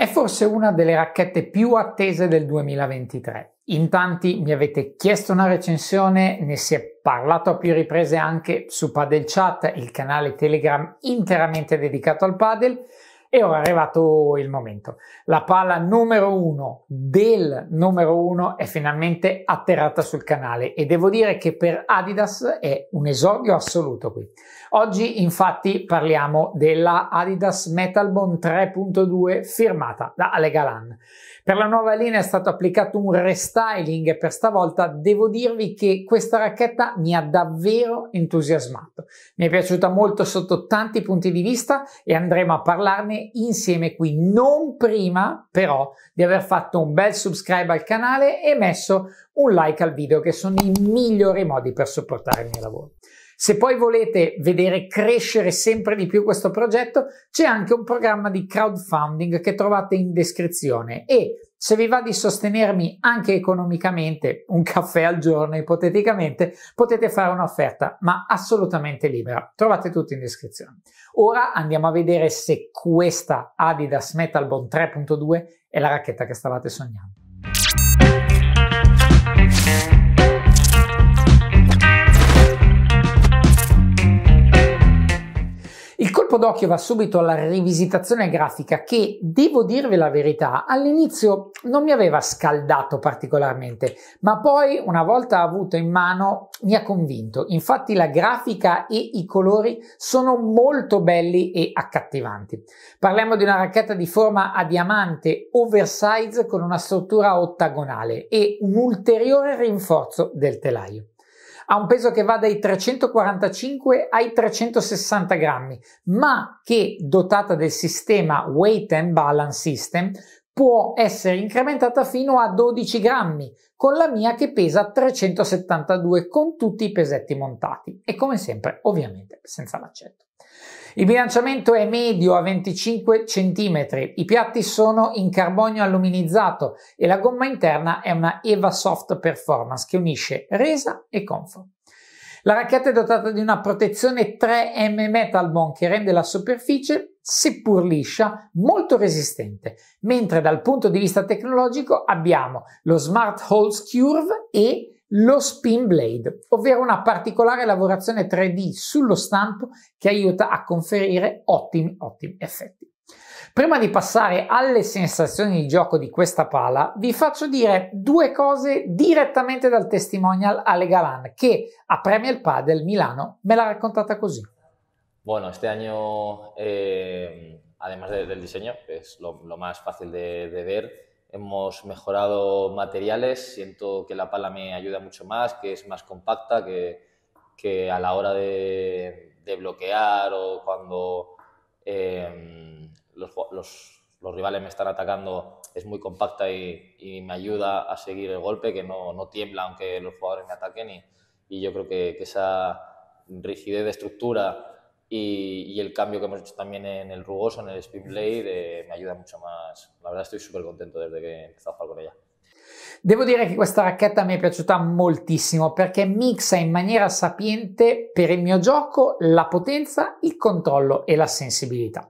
È forse una delle racchette più attese del 2023. In tanti mi avete chiesto una recensione, ne si è parlato a più riprese anche su Padel Chat, il canale Telegram interamente dedicato al padel. E ora è arrivato il momento. La palla numero uno del numero uno è finalmente atterrata sul canale e devo dire che per Adidas è un esordio assoluto qui. Oggi infatti parliamo della Adidas Metalbone 3.2 firmata da Ale Galan. Per la nuova linea è stato applicato un restyling e per stavolta devo dirvi che questa racchetta mi ha davvero entusiasmato. Mi è piaciuta molto sotto tanti punti di vista e andremo a parlarne insieme qui, non prima però di aver fatto un bel subscribe al canale e messo un like al video che sono i migliori modi per supportare il mio lavoro. Se poi volete vedere crescere sempre di più questo progetto, c'è anche un programma di crowdfunding che trovate in descrizione e se vi va di sostenermi anche economicamente, un caffè al giorno ipoteticamente, potete fare un'offerta, ma assolutamente libera. Trovate tutto in descrizione. Ora andiamo a vedere se questa Adidas Metalbone 3.2 è la racchetta che stavate sognando. colpo d'occhio va subito alla rivisitazione grafica che, devo dirvi la verità, all'inizio non mi aveva scaldato particolarmente, ma poi una volta avuto in mano mi ha convinto. Infatti la grafica e i colori sono molto belli e accattivanti. Parliamo di una racchetta di forma a diamante oversize con una struttura ottagonale e un ulteriore rinforzo del telaio ha un peso che va dai 345 ai 360 grammi, ma che dotata del sistema Weight and Balance System può essere incrementata fino a 12 grammi, con la mia che pesa 372 con tutti i pesetti montati e come sempre ovviamente senza l'accetto. Il bilanciamento è medio a 25 cm, i piatti sono in carbonio alluminizzato e la gomma interna è una Eva Soft Performance che unisce resa e comfort. La racchetta è dotata di una protezione 3M Metal Bond che rende la superficie, seppur liscia, molto resistente, mentre dal punto di vista tecnologico abbiamo lo Smart Holes Curve e lo spin blade, ovvero una particolare lavorazione 3D sullo stampo che aiuta a conferire ottimi, ottimi effetti. Prima di passare alle sensazioni di gioco di questa pala, vi faccio dire due cose direttamente dal testimonial Ale Galan, che a Premier Padel Milano me l'ha raccontata così. Bueno, este año, eh, además de, del diseño, que es lo, lo más fácil de, de ver, Hemos mejorado materiales, siento que la pala me ayuda mucho más, que es más compacta, que, a la hora de, bloquear o cuando em, los, rivales me están atacando es muy compacta y, me ayuda a seguir el golpe, que no, no tiembla aunque los jugadores me ataquen y, yo creo que esa rigidez de estructura Y, y, el cambio que hemos hecho también en el rugoso, en el blade, eh, me ayuda mucho más. La verdad estoy súper contento desde que he empezado a jugar con ella. Devo dire che questa racchetta mi è piaciuta moltissimo perché mixa in maniera sapiente per il mio gioco la potenza, il controllo e la sensibilità.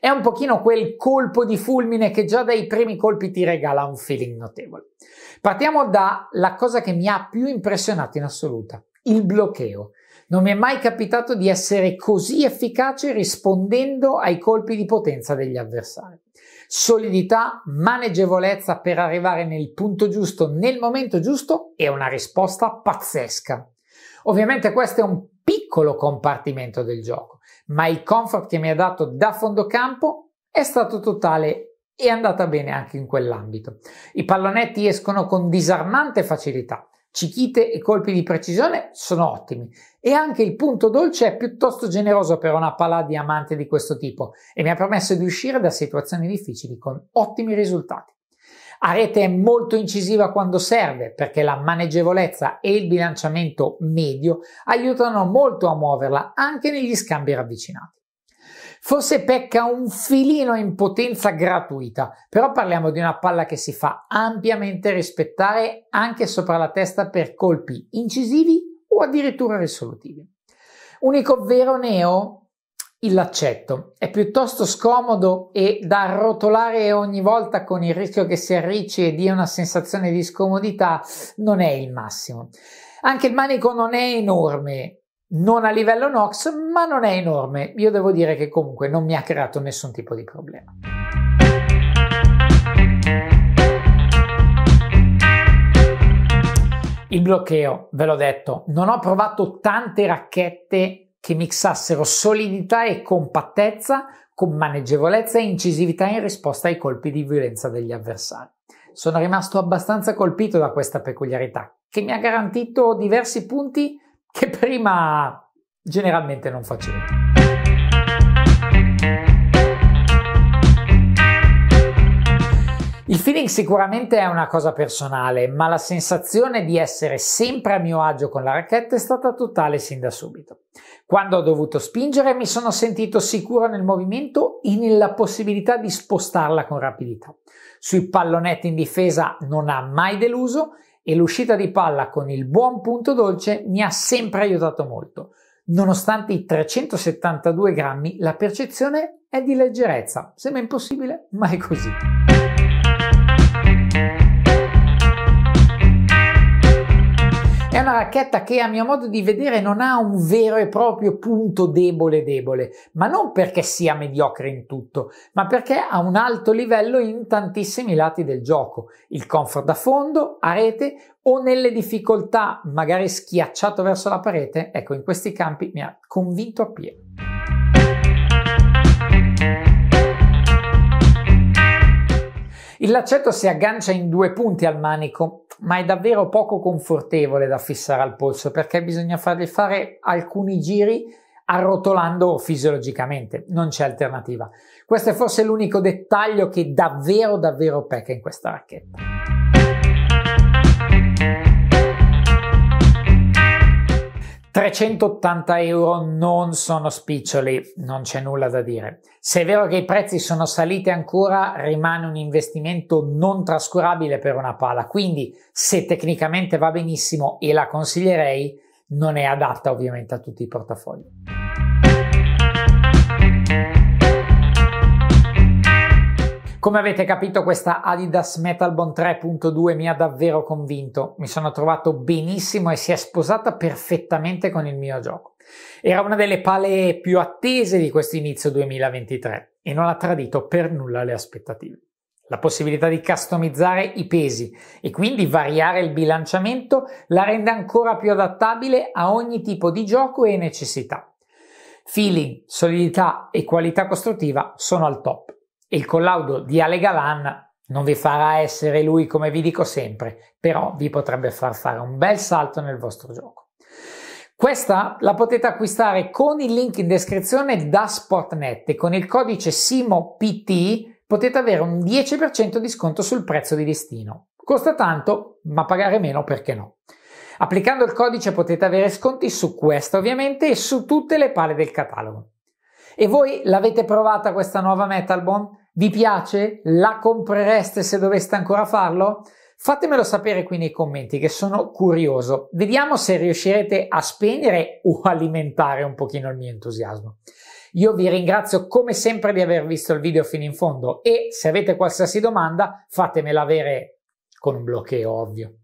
È un pochino quel colpo di fulmine che già dai primi colpi ti regala un feeling notevole. Partiamo dalla cosa che mi ha più impressionato in assoluta, il blocheo. Non mi è mai capitato di essere così efficace rispondendo ai colpi di potenza degli avversari. Solidità, maneggevolezza per arrivare nel punto giusto nel momento giusto è una risposta pazzesca. Ovviamente questo è un piccolo compartimento del gioco, ma il comfort che mi ha dato da fondo campo è stato totale e è andata bene anche in quell'ambito. I pallonetti escono con disarmante facilità. Cichite e colpi di precisione sono ottimi e anche il punto dolce è piuttosto generoso per una pala diamante di questo tipo e mi ha permesso di uscire da situazioni difficili con ottimi risultati. A rete è molto incisiva quando serve perché la maneggevolezza e il bilanciamento medio aiutano molto a muoverla anche negli scambi ravvicinati. Forse pecca un filino in potenza gratuita, però parliamo di una palla che si fa ampiamente rispettare anche sopra la testa per colpi incisivi o addirittura risolutivi. Unico vero neo il laccetto. È piuttosto scomodo e da arrotolare ogni volta con il rischio che si arricci e dia una sensazione di scomodità non è il massimo. Anche il manico non è enorme, non a livello NOx, ma non è enorme. Io devo dire che comunque non mi ha creato nessun tipo di problema. Il bloccheo, ve l'ho detto, non ho provato tante racchette che mixassero solidità e compattezza con maneggevolezza e incisività in risposta ai colpi di violenza degli avversari. Sono rimasto abbastanza colpito da questa peculiarità, che mi ha garantito diversi punti che prima generalmente non facevo. Il feeling sicuramente è una cosa personale, ma la sensazione di essere sempre a mio agio con la racchetta è stata totale sin da subito. Quando ho dovuto spingere mi sono sentito sicuro nel movimento e nella possibilità di spostarla con rapidità. Sui pallonetti in difesa non ha mai deluso e l'uscita di palla con il buon punto dolce mi ha sempre aiutato molto. Nonostante i 372 grammi, la percezione è di leggerezza. Sembra impossibile, ma è così. racchetta che a mio modo di vedere non ha un vero e proprio punto debole debole, ma non perché sia mediocre in tutto, ma perché ha un alto livello in tantissimi lati del gioco, il comfort da fondo, a rete o nelle difficoltà, magari schiacciato verso la parete, ecco in questi campi mi ha convinto a pieno. Il laccetto si aggancia in due punti al manico ma è davvero poco confortevole da fissare al polso perché bisogna fargli fare alcuni giri arrotolando fisiologicamente, non c'è alternativa. Questo è forse l'unico dettaglio che davvero davvero pecca in questa racchetta. 380 euro non sono spiccioli, non c'è nulla da dire. Se è vero che i prezzi sono saliti ancora, rimane un investimento non trascurabile per una pala, quindi se tecnicamente va benissimo e la consiglierei, non è adatta ovviamente a tutti i portafogli. Come avete capito questa Adidas Metalbone 3.2 mi ha davvero convinto, mi sono trovato benissimo e si è sposata perfettamente con il mio gioco. Era una delle pale più attese di questo inizio 2023 e non ha tradito per nulla le aspettative. La possibilità di customizzare i pesi e quindi variare il bilanciamento la rende ancora più adattabile a ogni tipo di gioco e necessità. Feeling, solidità e qualità costruttiva sono al top il collaudo di Ale Galan non vi farà essere lui come vi dico sempre, però vi potrebbe far fare un bel salto nel vostro gioco. Questa la potete acquistare con il link in descrizione da Sportnet e con il codice SIMOPT potete avere un 10% di sconto sul prezzo di listino. Costa tanto, ma pagare meno perché no? Applicando il codice potete avere sconti su questa ovviamente e su tutte le pale del catalogo. E voi l'avete provata questa nuova Metal Bond? Vi piace? La comprereste se doveste ancora farlo? Fatemelo sapere qui nei commenti che sono curioso. Vediamo se riuscirete a spegnere o alimentare un pochino il mio entusiasmo. Io vi ringrazio come sempre di aver visto il video fino in fondo e se avete qualsiasi domanda fatemela avere con un bloccheo ovvio.